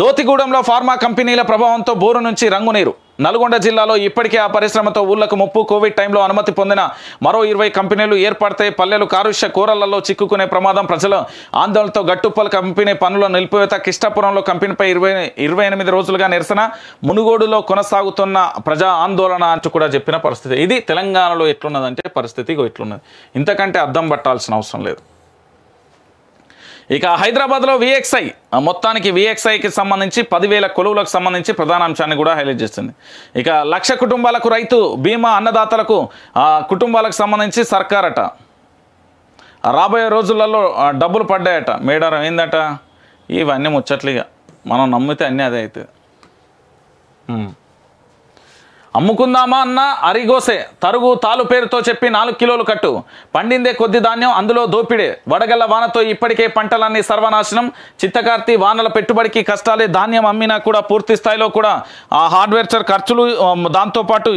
దోతిగూడెంలో pharma కంపెనీల ప్రభావంతో bore నుంచి రంగునీరు నల్గొండ జిల్లాలో ఇప్పటికే ఆ పరిశ్రమతో ఊళ్లకు ముప్పు కోవిడ్ టైంలో అనుమతి పొందిన మరో ఇరవై కంపెనీలు ఏర్పడితే పల్లెలు కారుష్య కూరలలో చిక్కుకునే ప్రమాదం ప్రజల ఆందోళనతో గట్టుప్పల కంపెనీ పనుల నిలిపివేత కిష్టాపురంలో కంపెనీపై ఇరవై ఇరవై ఎనిమిది రోజులుగా నిరసన మునుగోడులో కొనసాగుతున్న ప్రజా ఆందోళన అంటూ కూడా చెప్పిన పరిస్థితి ఇది తెలంగాణలో ఎట్లున్నదంటే పరిస్థితి ఇట్లున్నది ఇంతకంటే అద్దం పట్టాల్సిన అవసరం లేదు ఇక హైదరాబాద్లో విఎక్స్ఐ మొత్తానికి విఎక్స్ఐకి సంబంధించి పదివేల కొలువులకు సంబంధించి ప్రధాన అంశాన్ని కూడా హైలైట్ చేస్తుంది ఇక లక్ష కుటుంబాలకు రైతు బీమా అన్నదాతలకు కుటుంబాలకు సంబంధించి సర్కారట రాబోయే రోజులలో డబ్బులు పడ్డాయట మేడారం ఏందట ఇవన్నీ ముచ్చట్లుగా మనం నమ్మితే అన్నీ అదే అవుతుంది అమ్ముకుందామా అన్న అరిగోసే తరుగు తాలు పేరుతో చెప్పి నాలుగు కిలోలు కట్టు పండిందే కొద్ది ధాన్యం అందులో దోపిడే వడగల్ల వానతో ఇప్పటికే పంటలన్నీ సర్వనాశనం చిత్తకార్తి వానల పెట్టుబడికి కష్టాలే ధాన్యం అమ్మినా కూడా పూర్తి స్థాయిలో కూడా ఆ హార్డ్వేర్చర్ ఖర్చులు దాంతోపాటు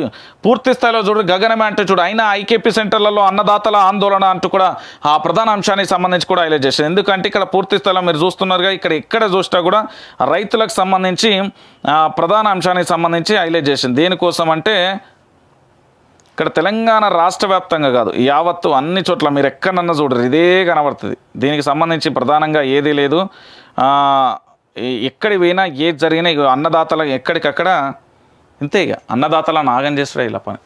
పూర్తి స్థాయిలో చూడు గగనమే అంటే చూడు అయినా ఐకేపీ సెంటర్లలో అన్నదాతల ఆందోళన అంటూ కూడా ఆ ప్రధాన అంశానికి సంబంధించి కూడా హైలైట్ చేసింది ఎందుకంటే ఇక్కడ పూర్తి స్థాయిలో మీరు చూస్తున్నారుగా ఇక్కడ ఎక్కడ చూసినా కూడా రైతులకు సంబంధించి ప్రధాన అంశానికి సంబంధించి హైలైట్ చేసింది దేనికోసం అంటే ఇక్కడ తెలంగాణ రాష్ట్ర వ్యాప్తంగా కాదు యావత్తు అన్ని చోట్ల మీరు ఎక్కడన్నా చూడరు ఇదే కనబడుతుంది దీనికి సంబంధించి ప్రధానంగా ఏదీ లేదు ఎక్కడి పోయినా ఏది జరిగినా అన్నదాతల ఎక్కడికక్కడ ఇంతే ఇక అన్నదాతల నాగం చేస్తాడు ఇలా పని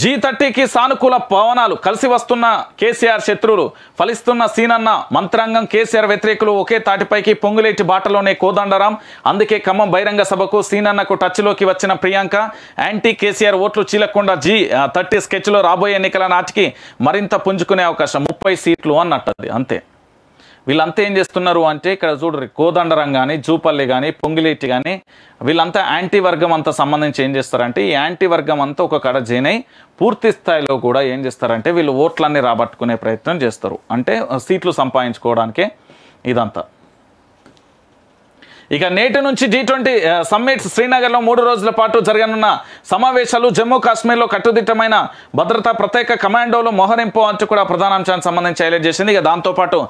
జీ థర్టీకి సానుకూల పవనాలు కలిసి వస్తున్న కేసీఆర్ శత్రువులు ఫలిస్తున్న సీనన్న మంత్రాంగం కేసీఆర్ వ్యతిరేకులు ఒకే తాటిపైకి పొంగులేటి బాటలోనే కోదండరాం అందుకే ఖమ్మం బహిరంగ సభకు సీనన్నకు టచ్లోకి వచ్చిన ప్రియాంక యాంటీ కేసీఆర్ ఓట్లు చీలకుండా జీ థర్టీ స్కెచ్లో రాబోయే ఎన్నికల నాటికి మరింత పుంజుకునే అవకాశం ముప్పై సీట్లు అన్నట్టు అంతే వీళ్ళంతా ఏం చేస్తున్నారు అంటే ఇక్కడ చూడరు కోదండరం కానీ జూపల్లి కానీ పొంగిలేటి కానీ వీళ్ళంతా యాంటీ వర్గం అంతా సంబంధించి ఏం చేస్తారంటే ఈ యాంటీ వర్గం అంతా ఒక కడ జైన్ పూర్తి స్థాయిలో కూడా ఏం చేస్తారంటే వీళ్ళు ఓట్లన్నీ రాబట్టుకునే ప్రయత్నం చేస్తారు అంటే సీట్లు సంపాదించుకోవడానికే ఇదంతా ఇక నేటి నుంచి జీ ట్వంటీ సమ్మిట్ శ్రీనగర్లో మూడు రోజుల పాటు జరగనున్న సమావేశాలు జమ్మూ కాశ్మీర్లో కట్టుదిట్టమైన భద్రతా ప్రత్యేక కమాండోలు మొహరింపు అంటూ కూడా ప్రధానాంశానికి సంబంధించి హైలైట్ చేసింది ఇక దాంతోపాటు